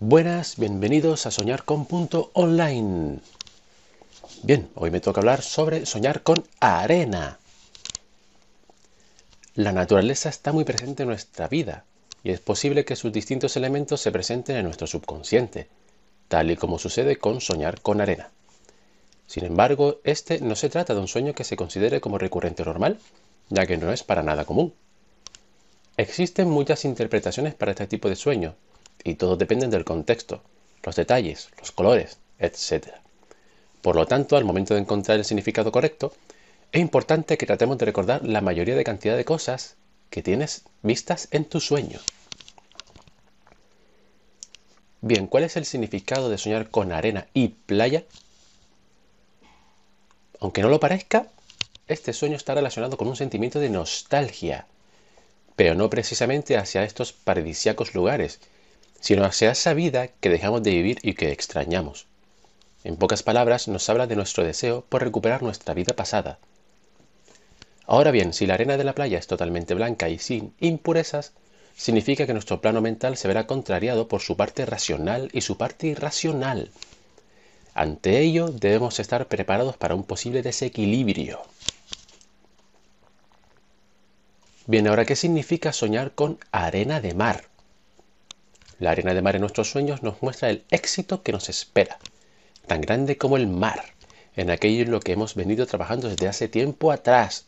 Buenas, bienvenidos a Soñar con punto online. Bien, hoy me toca hablar sobre soñar con arena. La naturaleza está muy presente en nuestra vida y es posible que sus distintos elementos se presenten en nuestro subconsciente, tal y como sucede con soñar con arena. Sin embargo, este no se trata de un sueño que se considere como recurrente o normal, ya que no es para nada común. Existen muchas interpretaciones para este tipo de sueño, y todos dependen del contexto, los detalles, los colores, etc. Por lo tanto, al momento de encontrar el significado correcto, es importante que tratemos de recordar la mayoría de cantidad de cosas que tienes vistas en tu sueño. Bien, ¿cuál es el significado de soñar con arena y playa? Aunque no lo parezca, este sueño está relacionado con un sentimiento de nostalgia, pero no precisamente hacia estos paradisíacos lugares, sino hacia esa vida que dejamos de vivir y que extrañamos. En pocas palabras nos habla de nuestro deseo por recuperar nuestra vida pasada. Ahora bien, si la arena de la playa es totalmente blanca y sin impurezas, significa que nuestro plano mental se verá contrariado por su parte racional y su parte irracional. Ante ello, debemos estar preparados para un posible desequilibrio. Bien, ahora, ¿qué significa soñar con arena de mar? La arena de mar en nuestros sueños nos muestra el éxito que nos espera, tan grande como el mar, en aquello en lo que hemos venido trabajando desde hace tiempo atrás.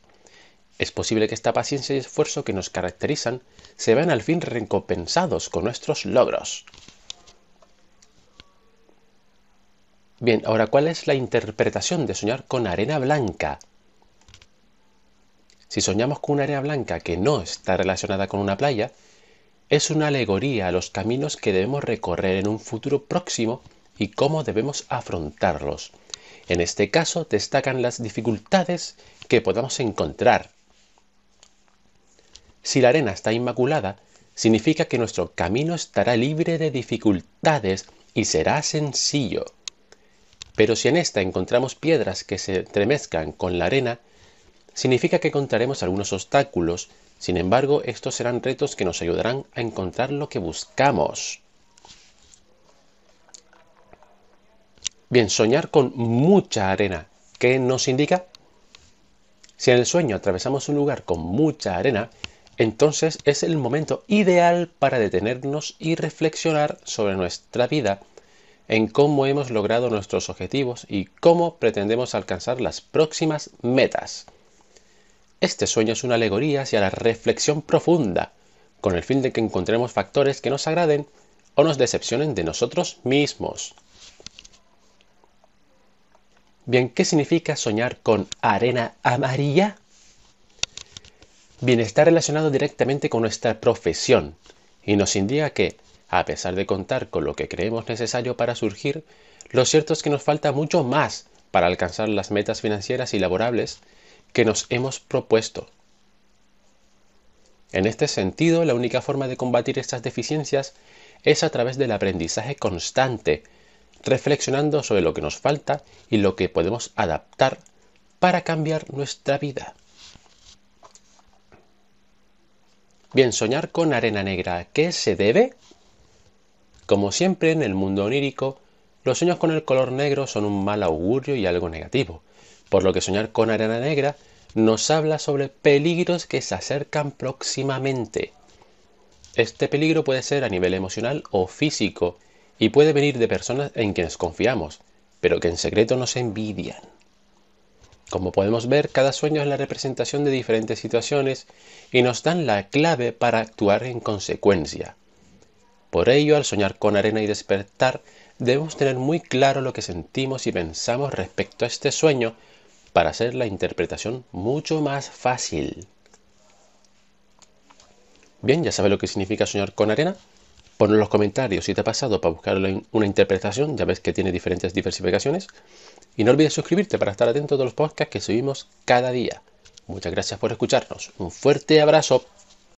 Es posible que esta paciencia y esfuerzo que nos caracterizan se vean al fin recompensados con nuestros logros. Bien, ahora, ¿cuál es la interpretación de soñar con arena blanca? Si soñamos con una arena blanca que no está relacionada con una playa, es una alegoría a los caminos que debemos recorrer en un futuro próximo y cómo debemos afrontarlos. En este caso destacan las dificultades que podamos encontrar. Si la arena está inmaculada, significa que nuestro camino estará libre de dificultades y será sencillo. Pero si en esta encontramos piedras que se entremezcan con la arena, significa que encontraremos algunos obstáculos sin embargo, estos serán retos que nos ayudarán a encontrar lo que buscamos. Bien, soñar con mucha arena. ¿Qué nos indica? Si en el sueño atravesamos un lugar con mucha arena, entonces es el momento ideal para detenernos y reflexionar sobre nuestra vida, en cómo hemos logrado nuestros objetivos y cómo pretendemos alcanzar las próximas metas. Este sueño es una alegoría hacia la reflexión profunda, con el fin de que encontremos factores que nos agraden o nos decepcionen de nosotros mismos. Bien, ¿qué significa soñar con arena amarilla? Bien, está relacionado directamente con nuestra profesión y nos indica que, a pesar de contar con lo que creemos necesario para surgir, lo cierto es que nos falta mucho más para alcanzar las metas financieras y laborables que nos hemos propuesto. En este sentido, la única forma de combatir estas deficiencias es a través del aprendizaje constante, reflexionando sobre lo que nos falta y lo que podemos adaptar para cambiar nuestra vida. Bien, soñar con arena negra, ¿qué se debe? Como siempre en el mundo onírico, los sueños con el color negro son un mal augurio y algo negativo, por lo que soñar con arena negra nos habla sobre peligros que se acercan próximamente. Este peligro puede ser a nivel emocional o físico y puede venir de personas en quienes confiamos, pero que en secreto nos envidian. Como podemos ver, cada sueño es la representación de diferentes situaciones y nos dan la clave para actuar en consecuencia. Por ello, al soñar con arena y despertar, debemos tener muy claro lo que sentimos y pensamos respecto a este sueño para hacer la interpretación mucho más fácil. Bien, ya sabes lo que significa señor con arena. Pon en los comentarios si te ha pasado para buscar una interpretación, ya ves que tiene diferentes diversificaciones. Y no olvides suscribirte para estar atento a los podcasts que subimos cada día. Muchas gracias por escucharnos. Un fuerte abrazo.